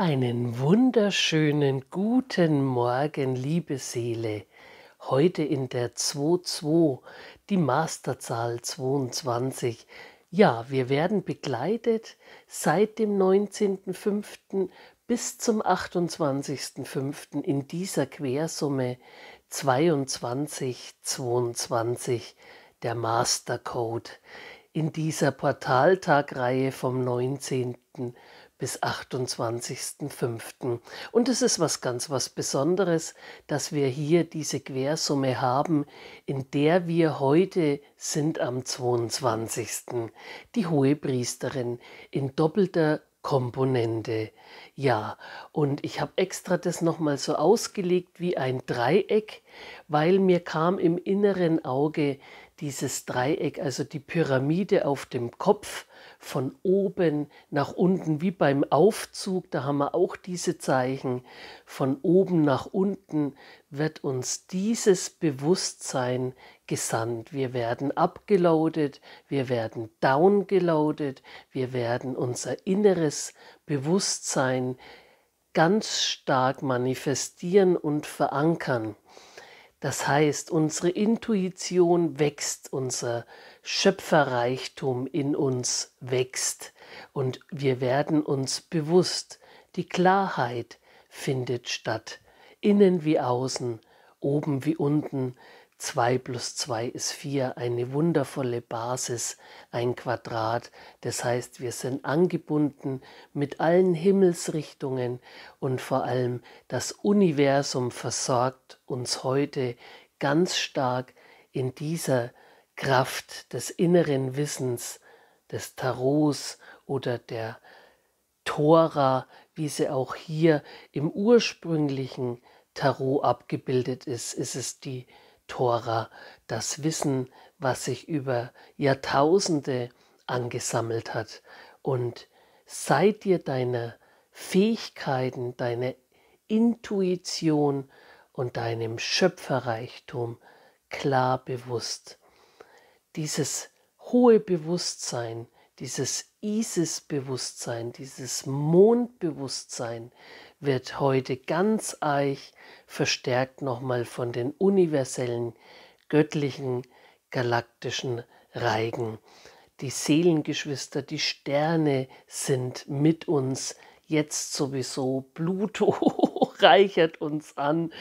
Einen wunderschönen guten Morgen, liebe Seele. Heute in der 2.2, die Masterzahl 22. Ja, wir werden begleitet seit dem 19.05. bis zum 28.05. in dieser Quersumme 2222, der Mastercode, in dieser Portaltagreihe vom 19 bis 28.05. Und es ist was ganz was Besonderes, dass wir hier diese Quersumme haben, in der wir heute sind am 22. Die Hohe Priesterin in doppelter Komponente. Ja, und ich habe extra das nochmal so ausgelegt wie ein Dreieck, weil mir kam im inneren Auge dieses Dreieck, also die Pyramide auf dem Kopf von oben nach unten, wie beim Aufzug, da haben wir auch diese Zeichen, von oben nach unten wird uns dieses Bewusstsein gesandt. Wir werden abgelautet, wir werden downgelautet, wir werden unser inneres Bewusstsein ganz stark manifestieren und verankern. Das heißt, unsere Intuition wächst, unser Schöpferreichtum in uns wächst und wir werden uns bewusst, die Klarheit findet statt, innen wie außen, oben wie unten, 2 plus 2 ist 4, eine wundervolle Basis, ein Quadrat. Das heißt, wir sind angebunden mit allen Himmelsrichtungen und vor allem das Universum versorgt uns heute ganz stark in dieser Kraft des inneren Wissens, des Tarots oder der Tora, wie sie auch hier im ursprünglichen Tarot abgebildet ist, ist es die Tora, das Wissen, was sich über Jahrtausende angesammelt hat. Und sei dir deiner Fähigkeiten, deiner Intuition und deinem Schöpferreichtum klar bewusst. Dieses hohe Bewusstsein dieses Isis-Bewusstsein, dieses Mondbewusstsein wird heute ganz eich verstärkt nochmal von den universellen, göttlichen, galaktischen Reigen. Die Seelengeschwister, die Sterne sind mit uns jetzt sowieso. Pluto reichert uns an,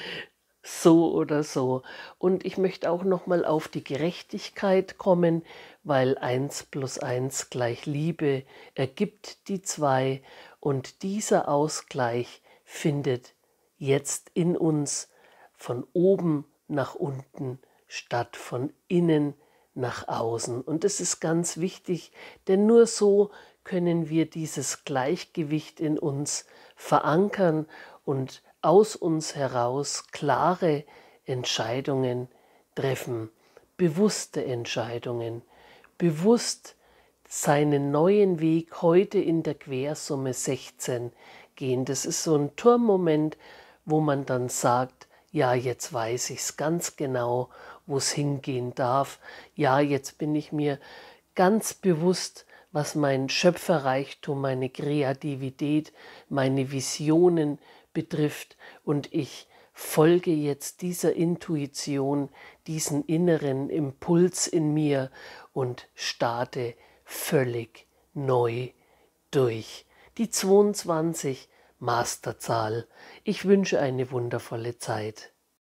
so oder so. Und ich möchte auch nochmal auf die Gerechtigkeit kommen, weil 1 plus 1 gleich Liebe ergibt die 2 und dieser Ausgleich findet jetzt in uns von oben nach unten statt, von innen nach außen. Und das ist ganz wichtig, denn nur so können wir dieses Gleichgewicht in uns verankern und aus uns heraus klare Entscheidungen treffen, bewusste Entscheidungen bewusst seinen neuen Weg heute in der Quersumme 16 gehen. Das ist so ein Turmmoment, wo man dann sagt, ja, jetzt weiß ich es ganz genau, wo es hingehen darf. Ja, jetzt bin ich mir ganz bewusst, was mein Schöpferreichtum, meine Kreativität, meine Visionen betrifft und ich folge jetzt dieser Intuition, diesen inneren Impuls in mir und starte völlig neu durch. Die 22 Masterzahl. Ich wünsche eine wundervolle Zeit.